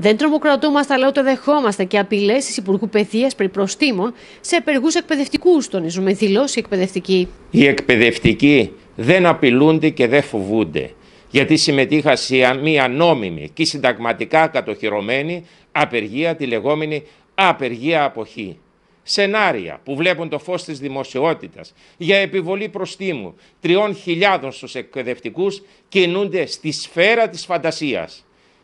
Δεν τρομοκρατούμαστε, αλλά ούτε δεχόμαστε και απειλές της Υπουργού Παιδείας περί προστήμων σε απεργούς εκπαιδευτικούς, τονίζουμε, δηλώσει εκπαιδευτικοί. Οι εκπαιδευτικοί δεν απειλούνται και δεν φοβούνται. Γιατί συμμετείχα σε μία νόμιμη και συνταγματικά κατοχυρωμένη απεργία, τη λεγόμενη απεργία αποχή. Σενάρια που βλέπουν το φως της δημοσιότητας για επιβολή προστίμου τριών χιλιάδων στους εκπαιδευτικούς κινούνται στη σφαίρα της φαντασίας.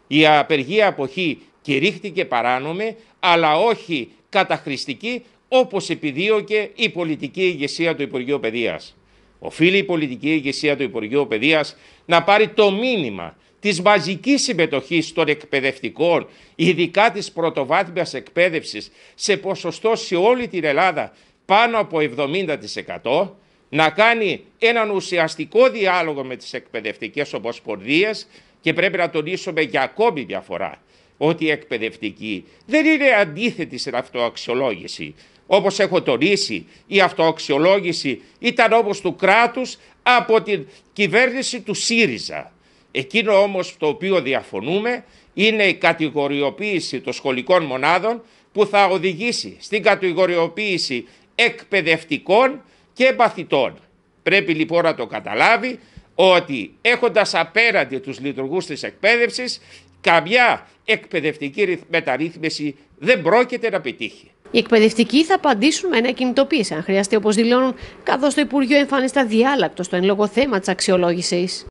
Η απεργία αποχή κηρύχθηκε παράνομη, αλλά όχι καταχρηστική, όπως επιδίωκε η πολιτική ηγεσία του Υπουργείου Παιδείας. Οφείλει η πολιτική ηγεσία του Υπουργείου Παιδείας να πάρει το μήνυμα της μαζικής συμμετοχής των εκπαιδευτικών, ειδικά της πρωτοβάθμιας εκπαίδευσης, σε ποσοστό σε όλη την Ελλάδα πάνω από 70%, να κάνει έναν ουσιαστικό διάλογο με τις εκπαιδευτικές ομοσπονδίες, και πρέπει να τονίσουμε για ακόμη μια φορά ότι η εκπαιδευτική δεν είναι αντίθετη στην αυτοαξιολόγηση. Όπως έχω τονίσει, η αυτοαξιολόγηση ήταν όμως του κράτους από την κυβέρνηση του ΣΥΡΙΖΑ. Εκείνο όμως το οποίο διαφωνούμε είναι η κατηγοριοποίηση των σχολικών μονάδων που θα οδηγήσει στην κατηγοριοποίηση εκπαιδευτικών και μαθητών. Πρέπει λοιπόν να το καταλάβει ότι έχοντας απέραντι τους λειτουργούς της εκπαίδευσης, καμιά εκπαιδευτική μεταρρύθμιση δεν πρόκειται να πετύχει. Οι εκπαιδευτικοί θα απαντήσουν με ένα κινητοποίηση, αν χρειαστεί, όπως δηλώνουν, καθώς το Υπουργείο εμφανίστα διάλακτος στο εν λόγω θέμα της αξιολόγησης.